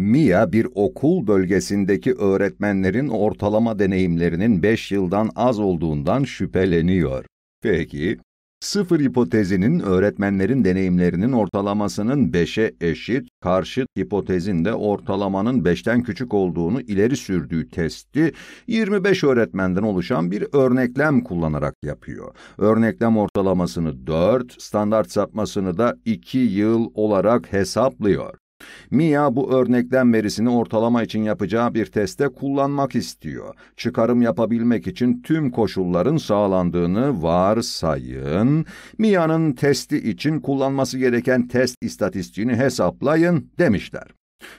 MIA bir okul bölgesindeki öğretmenlerin ortalama deneyimlerinin 5 yıldan az olduğundan şüpheleniyor. Peki, sıfır hipotezinin öğretmenlerin deneyimlerinin ortalamasının 5'e eşit, karşıt hipotezinde ortalamanın 5'ten küçük olduğunu ileri sürdüğü testi 25 öğretmenden oluşan bir örneklem kullanarak yapıyor. Örneklem ortalamasını 4, standart sapmasını da 2 yıl olarak hesaplıyor. Mia bu örneklem verisini ortalama için yapacağı bir teste kullanmak istiyor. Çıkarım yapabilmek için tüm koşulların sağlandığını varsayın. Mia'nın testi için kullanması gereken test istatistiğini hesaplayın demişler.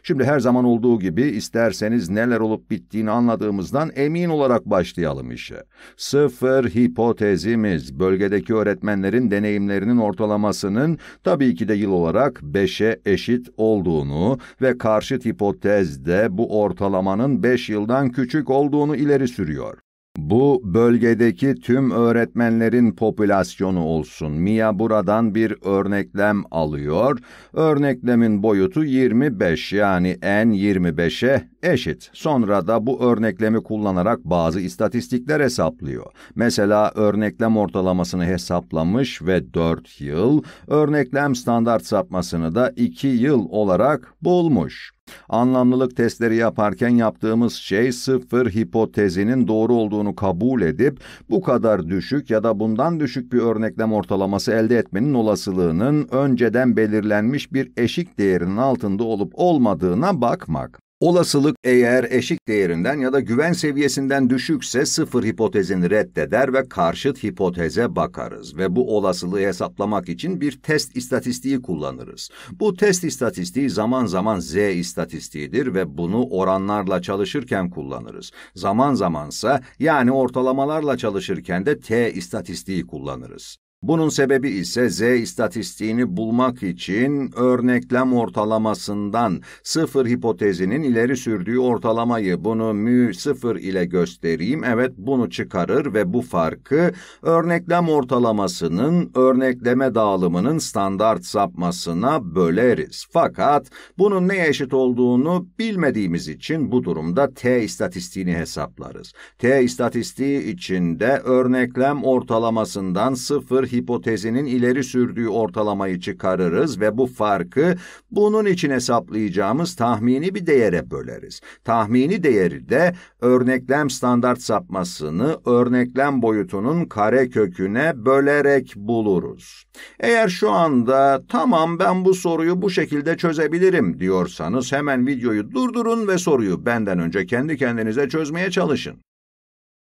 Şimdi her zaman olduğu gibi isterseniz neler olup bittiğini anladığımızdan emin olarak başlayalım işe. Sıfır hipotezimiz bölgedeki öğretmenlerin deneyimlerinin ortalamasının tabii ki de yıl olarak 5'e eşit olduğunu ve karşıt hipotez de bu ortalamanın 5 yıldan küçük olduğunu ileri sürüyor. Bu bölgedeki tüm öğretmenlerin popülasyonu olsun. Mia buradan bir örneklem alıyor. Örneklemin boyutu 25 yani n 25'e eşit. Sonra da bu örneklemi kullanarak bazı istatistikler hesaplıyor. Mesela örneklem ortalamasını hesaplamış ve 4 yıl, örneklem standart sapmasını da 2 yıl olarak bulmuş. Anlamlılık testleri yaparken yaptığımız şey sıfır hipotezinin doğru olduğunu kabul edip bu kadar düşük ya da bundan düşük bir örneklem ortalaması elde etmenin olasılığının önceden belirlenmiş bir eşik değerinin altında olup olmadığına bakmak. Olasılık eğer eşik değerinden ya da güven seviyesinden düşükse sıfır hipotezini reddeder ve karşıt hipoteze bakarız ve bu olasılığı hesaplamak için bir test istatistiği kullanırız. Bu test istatistiği zaman zaman Z istatistiğidir ve bunu oranlarla çalışırken kullanırız. Zaman zamansa yani ortalamalarla çalışırken de T istatistiği kullanırız. Bunun sebebi ise Z istatistiğini bulmak için örneklem ortalamasından sıfır hipotezinin ileri sürdüğü ortalamayı bunu mü sıfır ile göstereyim. Evet bunu çıkarır ve bu farkı örneklem ortalamasının örnekleme dağılımının standart sapmasına böleriz. Fakat bunun neye eşit olduğunu bilmediğimiz için bu durumda T istatistiğini hesaplarız. T istatistiği içinde örneklem ortalamasından sıfır hipotezinin ileri sürdüğü ortalamayı çıkarırız ve bu farkı bunun için hesaplayacağımız tahmini bir değere böleriz. Tahmini değeri de örneklem standart sapmasını örneklem boyutunun kare köküne bölerek buluruz. Eğer şu anda tamam ben bu soruyu bu şekilde çözebilirim diyorsanız hemen videoyu durdurun ve soruyu benden önce kendi kendinize çözmeye çalışın.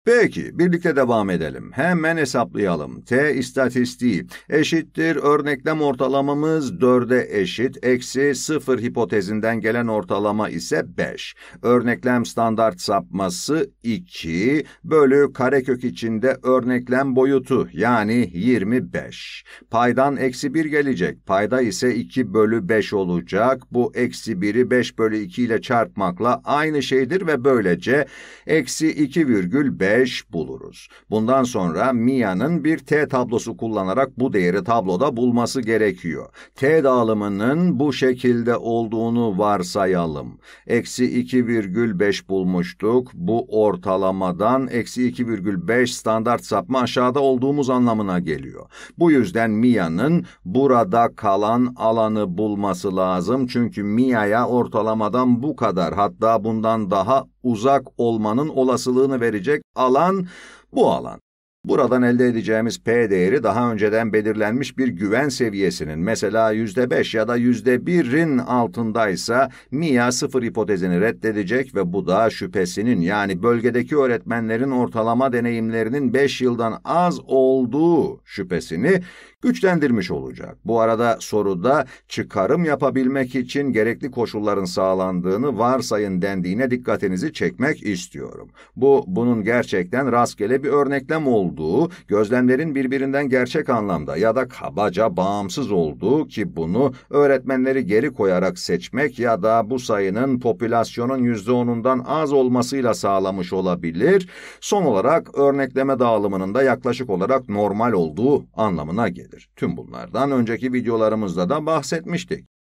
Peki, birlikte devam edelim. Hemen hesaplayalım. T istatistiği eşittir örneklem ortalamamız 4'e eşit, eksi 0 hipotezinden gelen ortalama ise 5. Örneklem standart sapması 2 bölü karekök içinde örneklem boyutu yani 25. Paydan eksi 1 gelecek. Payda ise 2 bölü 5 olacak. Bu eksi 1'i 5 bölü 2 ile çarpmakla aynı şeydir ve böylece eksi 2,5 5 buluruz. Bundan sonra Mia'nın bir T tablosu kullanarak bu değeri tabloda bulması gerekiyor. T dağılımının bu şekilde olduğunu varsayalım. Eksi 2,5 bulmuştuk. Bu ortalamadan eksi 2,5 standart sapma aşağıda olduğumuz anlamına geliyor. Bu yüzden Mia'nın burada kalan alanı bulması lazım. Çünkü Mia'ya ortalamadan bu kadar hatta bundan daha uzak olmanın olasılığını verecek alan bu alan. Buradan elde edeceğimiz P değeri daha önceden belirlenmiş bir güven seviyesinin mesela %5 ya da %1'in altındaysa MIA sıfır hipotezini reddedecek ve bu da şüphesinin yani bölgedeki öğretmenlerin ortalama deneyimlerinin 5 yıldan az olduğu şüphesini güçlendirmiş olacak. Bu arada soruda çıkarım yapabilmek için gerekli koşulların sağlandığını varsayın dendiğine dikkatinizi çekmek istiyorum. Bu bunun gerçekten rastgele bir örneklem olduğu olduğu, gözlemlerin birbirinden gerçek anlamda ya da kabaca bağımsız olduğu ki bunu öğretmenleri geri koyarak seçmek ya da bu sayının popülasyonun yüzde onundan az olmasıyla sağlamış olabilir, son olarak örnekleme dağılımının da yaklaşık olarak normal olduğu anlamına gelir. Tüm bunlardan önceki videolarımızda da bahsetmiştik.